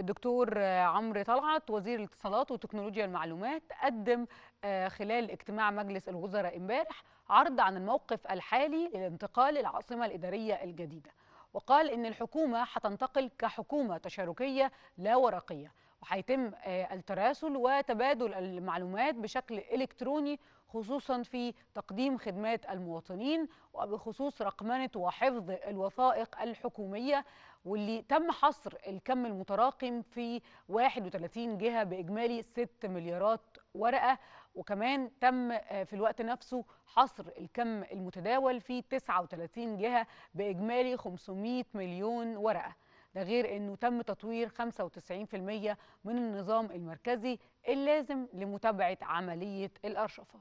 الدكتور عمرو طلعت وزير الاتصالات وتكنولوجيا المعلومات قدم آه، خلال اجتماع مجلس الوزراء امبارح عرض عن الموقف الحالي للانتقال العاصمه الاداريه الجديده وقال ان الحكومه هتنتقل كحكومه تشاركيه لا ورقيه وهيتم آه، التراسل وتبادل المعلومات بشكل إلكتروني خصوصا في تقديم خدمات المواطنين وبخصوص رقمنة وحفظ الوثائق الحكومية واللي تم حصر الكم المتراكم في 31 جهة بإجمالي 6 مليارات ورقة وكمان تم آه، في الوقت نفسه حصر الكم المتداول في 39 جهة بإجمالي 500 مليون ورقة ده غير أنه تم تطوير 95% من النظام المركزي اللازم لمتابعة عملية الأرشفة